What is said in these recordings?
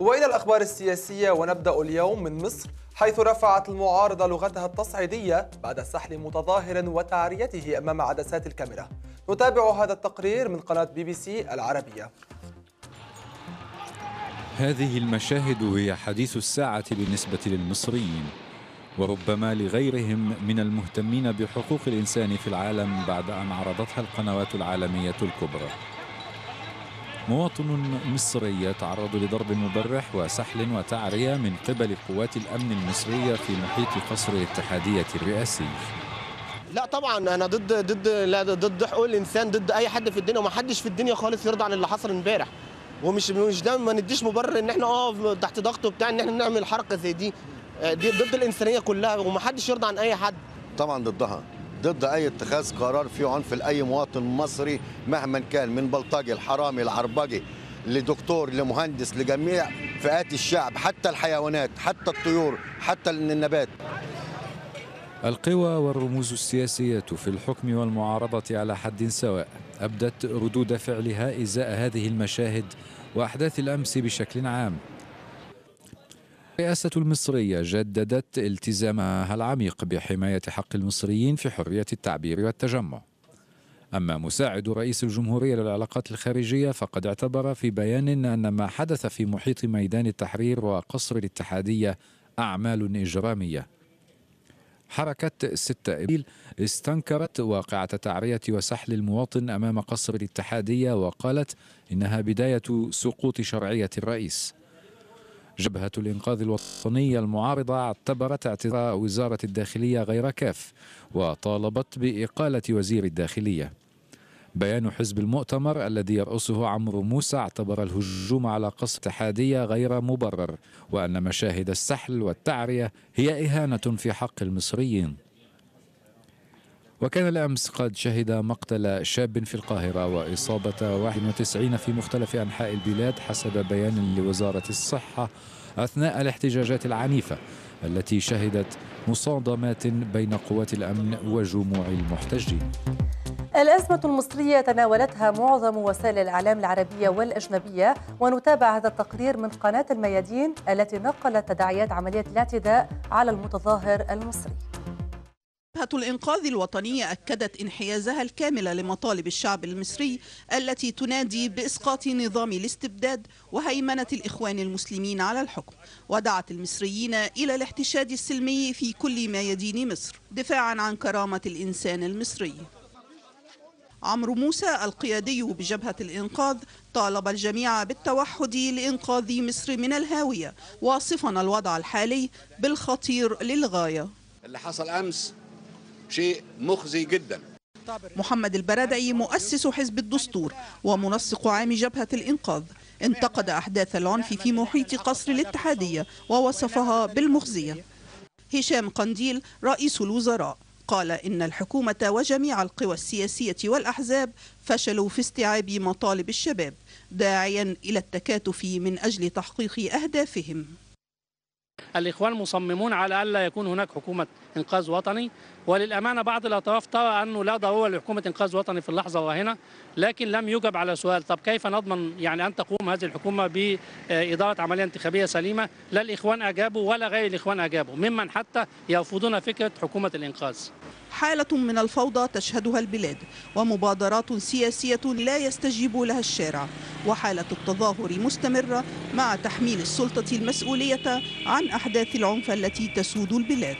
والى الاخبار السياسيه ونبدا اليوم من مصر حيث رفعت المعارضه لغتها التصعيديه بعد سحل متظاهر وتعريته امام عدسات الكاميرا نتابع هذا التقرير من قناه بي بي سي العربيه هذه المشاهد هي حديث الساعه بالنسبه للمصريين وربما لغيرهم من المهتمين بحقوق الانسان في العالم بعد ان عرضتها القنوات العالميه الكبرى مواطن مصري يتعرض لضرب مبرح وسحل وتعرية من قبل قوات الأمن المصرية في محيط قصر الاتحادية الرئاسي لا طبعا انا ضد ضد لا ضد حقوق الانسان ضد اي حد في الدنيا ومحدش في الدنيا خالص يرضى عن اللي حصل امبارح ومش مش ده ما نديش مبرر ان احنا اه تحت ضغط وبتاع ان احنا نعمل حركه زي دي آه، دي ضد الانسانيه كلها ومحدش يرضى عن اي حد طبعا ضدها ضد اي اتخاذ قرار فيه عنف لاي مواطن مصري مهما كان من بلطجي الحرامي العربجي لدكتور لمهندس لجميع فئات الشعب حتى الحيوانات حتى الطيور حتى النبات القوى والرموز السياسية في الحكم والمعارضة على حد سواء أبدت ردود فعلها إزاء هذه المشاهد وأحداث الأمس بشكل عام الرئاسة المصرية جددت التزامها العميق بحماية حق المصريين في حرية التعبير والتجمع أما مساعد رئيس الجمهورية للعلاقات الخارجية فقد اعتبر في بيان أن ما حدث في محيط ميدان التحرير وقصر الاتحادية أعمال إجرامية حركة 6 إبريل استنكرت واقعة تعرية وسحل المواطن أمام قصر الاتحادية وقالت إنها بداية سقوط شرعية الرئيس جبهة الإنقاذ الوطنية المعارضة اعتبرت اعتذار وزارة الداخلية غير كاف وطالبت بإقالة وزير الداخلية بيان حزب المؤتمر الذي يرأسه عمرو موسى اعتبر الهجوم على قصر اتحادية غير مبرر وأن مشاهد السحل والتعرية هي إهانة في حق المصريين وكان الأمس قد شهد مقتل شاب في القاهرة وإصابة 91 في مختلف أنحاء البلاد حسب بيان لوزارة الصحة أثناء الاحتجاجات العنيفة التي شهدت مصادمات بين قوات الأمن وجموع المحتجين الأزمة المصرية تناولتها معظم وسائل الإعلام العربية والأجنبية ونتابع هذا التقرير من قناة الميادين التي نقلت تداعيات عملية الاعتداء على المتظاهر المصري جبهة الإنقاذ الوطنية أكدت انحيازها الكامل لمطالب الشعب المصري التي تنادي بإسقاط نظام الاستبداد وهيمنة الإخوان المسلمين على الحكم ودعت المصريين إلى الاحتشاد السلمي في كل ما يدين مصر دفاعا عن كرامة الإنسان المصري عمرو موسى القيادي بجبهة الإنقاذ طالب الجميع بالتوحد لإنقاذ مصر من الهاوية واصفا الوضع الحالي بالخطير للغاية اللي حصل أمس شيء مخزي جدا محمد البرادعي مؤسس حزب الدستور ومنسق عام جبهة الإنقاذ انتقد أحداث العنف في محيط قصر الاتحادية ووصفها بالمخزية هشام قنديل رئيس الوزراء قال إن الحكومة وجميع القوى السياسية والأحزاب فشلوا في استيعاب مطالب الشباب داعيا إلى التكاتف من أجل تحقيق أهدافهم الإخوان مصممون على ألا يكون هناك حكومة إنقاذ وطني وللأمانة بعض الأطراف ترى أنه لا ضرورة لحكومة إنقاذ وطني في اللحظة وهنا لكن لم يجب على سؤال طب كيف نضمن يعني أن تقوم هذه الحكومة بإدارة عملية انتخابية سليمة لا الإخوان أجابوا ولا غير الإخوان أجابوا ممن حتى يرفضون فكرة حكومة الإنقاذ حالة من الفوضى تشهدها البلاد ومبادرات سياسية لا يستجيب لها الشارع وحالة التظاهر مستمرة مع تحميل السلطة المسؤولية عن أحداث العنف التي تسود البلاد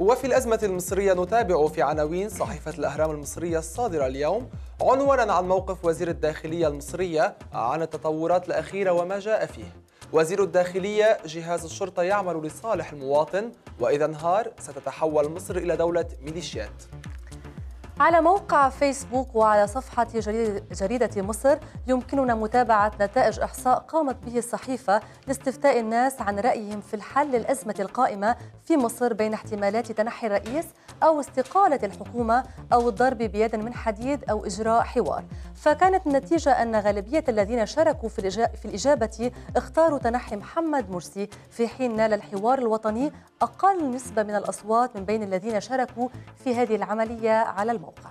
وفي الأزمة المصرية نتابع في عناوين صحيفة الأهرام المصرية الصادرة اليوم عنوانا عن موقف وزير الداخلية المصرية عن التطورات الأخيرة وما جاء فيه وزير الداخلية جهاز الشرطة يعمل لصالح المواطن وإذا انهار ستتحول مصر إلى دولة ميليشيات على موقع فيسبوك وعلى صفحة جريدة مصر يمكننا متابعة نتائج إحصاء قامت به الصحيفة لاستفتاء الناس عن رأيهم في الحل للأزمة القائمة في مصر بين احتمالات تنحي الرئيس أو استقالة الحكومة أو الضرب بيد من حديد أو إجراء حوار فكانت النتيجة أن غالبية الذين شاركوا في الإجابة اختاروا تنحي محمد مرسي في حين نال الحوار الوطني أقل نسبة من الأصوات من بين الذين شاركوا في هذه العملية على الموقع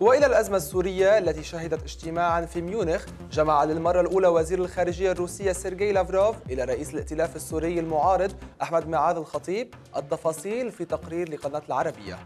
وإلى الأزمة السورية التي شهدت اجتماعا في ميونخ جمع للمرة الأولى وزير الخارجية الروسية سيرجي لافروف إلى رئيس الائتلاف السوري المعارض أحمد معاذ الخطيب التفاصيل في تقرير لقناة العربية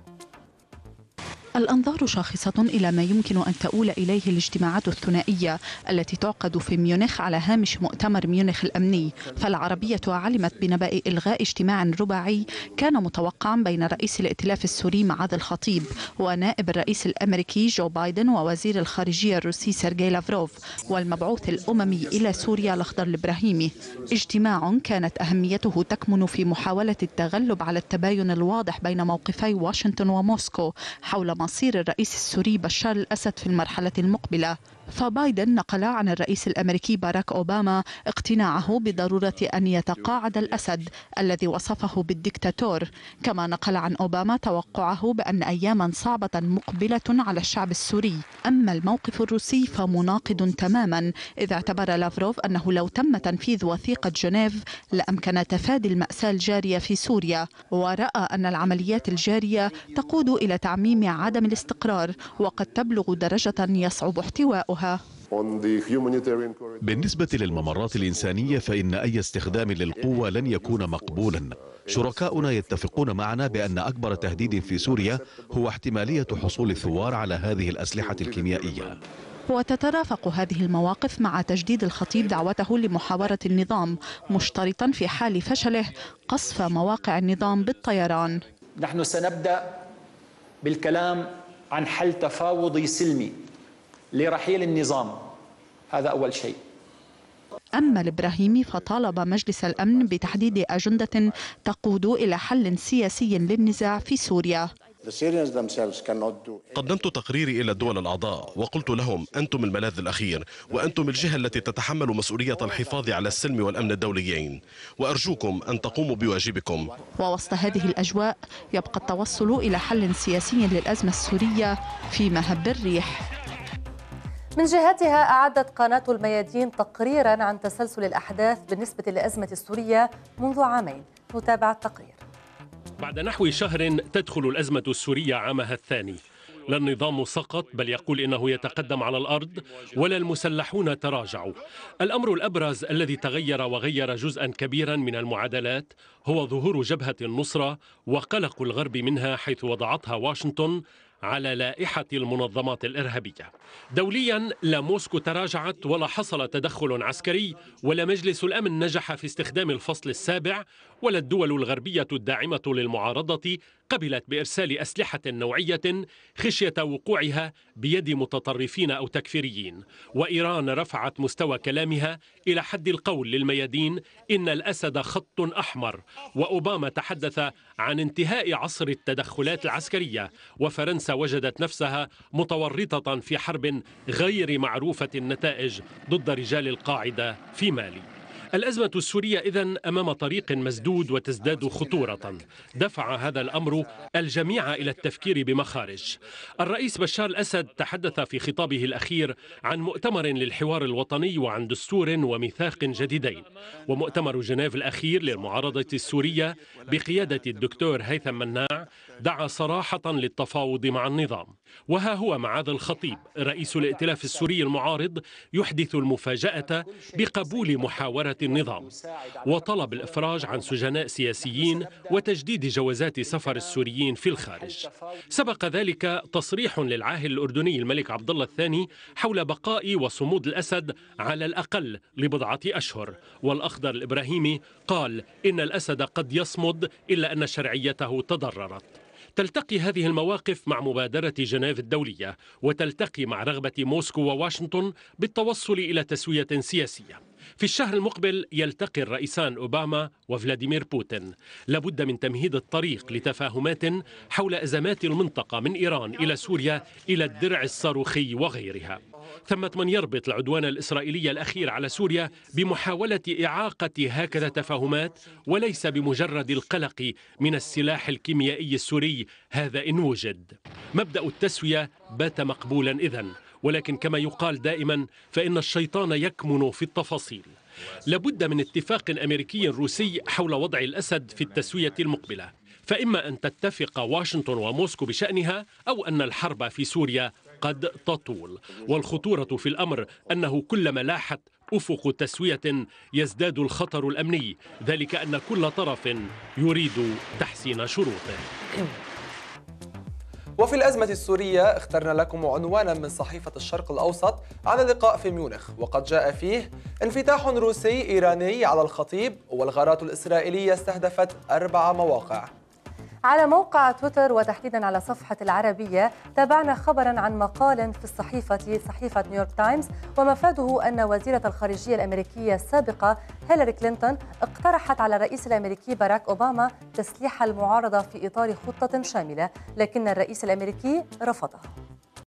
الأنظار شاخصة إلى ما يمكن أن تؤول إليه الاجتماعات الثنائية التي تعقد في ميونخ على هامش مؤتمر ميونخ الأمني فالعربية علمت بنبأ إلغاء اجتماع رباعي كان متوقعا بين رئيس الائتلاف السوري معاذ الخطيب ونائب الرئيس الأمريكي جو بايدن ووزير الخارجية الروسي سيرجي لافروف والمبعوث الأممي إلى سوريا الأخضر الإبراهيمي اجتماع كانت أهميته تكمن في محاولة التغلب على التباين الواضح بين موقفي واشنطن وموسكو حول مصير الرئيس السوري بشار الأسد في المرحلة المقبلة فبايدن نقل عن الرئيس الأمريكي باراك أوباما اقتناعه بضرورة أن يتقاعد الأسد الذي وصفه بالدكتاتور كما نقل عن أوباما توقعه بأن أياما صعبة مقبلة على الشعب السوري أما الموقف الروسي فمناقض تماما إذ اعتبر لافروف أنه لو تم تنفيذ وثيقة جنيف لأمكن تفادي المأساة الجارية في سوريا ورأى أن العمليات الجارية تقود إلى تعميم عدد عدم الاستقرار وقد تبلغ درجة يصعب احتواؤها بالنسبة للممرات الإنسانية فإن أي استخدام للقوة لن يكون مقبولا شركاؤنا يتفقون معنا بأن أكبر تهديد في سوريا هو احتمالية حصول الثوار على هذه الأسلحة الكيميائية وتترافق هذه المواقف مع تجديد الخطيب دعوته لمحاورة النظام مشترطا في حال فشله قصف مواقع النظام بالطيران نحن سنبدأ بالكلام عن حل تفاوضي سلمي لرحيل النظام هذا أول شيء أما الإبراهيمي فطالب مجلس الأمن بتحديد أجندة تقود إلى حل سياسي للنزاع في سوريا قدمت تقريري إلى الدول الأعضاء وقلت لهم أنتم الملاذ الأخير وأنتم الجهة التي تتحمل مسؤولية الحفاظ على السلم والأمن الدوليين وأرجوكم أن تقوموا بواجبكم ووسط هذه الأجواء يبقى التوصل إلى حل سياسي للأزمة السورية في مهب الريح من جهتها أعدت قناة الميادين تقريرا عن تسلسل الأحداث بالنسبة للأزمة السورية منذ عامين نتابع التقرير بعد نحو شهر تدخل الأزمة السورية عامها الثاني لا النظام سقط بل يقول انه يتقدم على الارض ولا المسلحون تراجعوا الامر الابرز الذي تغير وغير جزءا كبيرا من المعادلات هو ظهور جبهه النصره وقلق الغرب منها حيث وضعتها واشنطن على لائحة المنظمات الإرهابية دوليا لا موسكو تراجعت ولا حصل تدخل عسكري ولا مجلس الأمن نجح في استخدام الفصل السابع ولا الدول الغربية الداعمة للمعارضة قبلت بإرسال أسلحة نوعية خشية وقوعها بيد متطرفين أو تكفيريين وإيران رفعت مستوى كلامها إلى حد القول للميادين إن الأسد خط أحمر وأوباما تحدث عن انتهاء عصر التدخلات العسكرية وفرنسا وجدت نفسها متورطة في حرب غير معروفة النتائج ضد رجال القاعدة في مالي الأزمة السورية إذا أمام طريق مسدود وتزداد خطورة دفع هذا الأمر الجميع إلى التفكير بمخارج الرئيس بشار الأسد تحدث في خطابه الأخير عن مؤتمر للحوار الوطني وعن دستور وميثاق جديدين ومؤتمر جنيف الأخير للمعارضة السورية بقيادة الدكتور هيثم مناع دعا صراحة للتفاوض مع النظام وها هو معاذ الخطيب رئيس الائتلاف السوري المعارض يحدث المفاجأة بقبول محاورة النظام وطلب الإفراج عن سجناء سياسيين وتجديد جوازات سفر السوريين في الخارج سبق ذلك تصريح للعاهل الأردني الملك عبد الله الثاني حول بقاء وصمود الأسد على الأقل لبضعة أشهر والأخضر الإبراهيمي قال إن الأسد قد يصمد إلا أن شرعيته تضررت تلتقي هذه المواقف مع مبادرة جنيف الدولية وتلتقي مع رغبة موسكو وواشنطن بالتوصل إلى تسوية سياسية في الشهر المقبل يلتقي الرئيسان أوباما وفلاديمير بوتين لابد من تمهيد الطريق لتفاهمات حول أزمات المنطقة من إيران إلى سوريا إلى الدرع الصاروخي وغيرها ثمة من يربط العدوان الإسرائيلي الأخير على سوريا بمحاولة إعاقة هكذا تفاهمات وليس بمجرد القلق من السلاح الكيميائي السوري هذا إن وجد مبدأ التسوية بات مقبولا إذن ولكن كما يقال دائما فإن الشيطان يكمن في التفاصيل لابد من اتفاق أمريكي روسي حول وضع الأسد في التسوية المقبلة فإما أن تتفق واشنطن وموسكو بشأنها أو أن الحرب في سوريا قد تطول والخطورة في الأمر أنه كلما لاحت أفق تسوية يزداد الخطر الأمني ذلك أن كل طرف يريد تحسين شروطه وفي الأزمة السورية اخترنا لكم عنوانا من صحيفة الشرق الأوسط عن لقاء في ميونخ وقد جاء فيه انفتاح روسي إيراني على الخطيب والغارات الإسرائيلية استهدفت أربع مواقع على موقع تويتر وتحديدا على صفحة العربية تابعنا خبرا عن مقال في الصحيفة صحيفة نيويورك تايمز ومفاده أن وزيرة الخارجية الأمريكية السابقة هيلاري كلينتون اقترحت على الرئيس الأمريكي باراك أوباما تسليح المعارضة في إطار خطة شاملة لكن الرئيس الأمريكي رفضها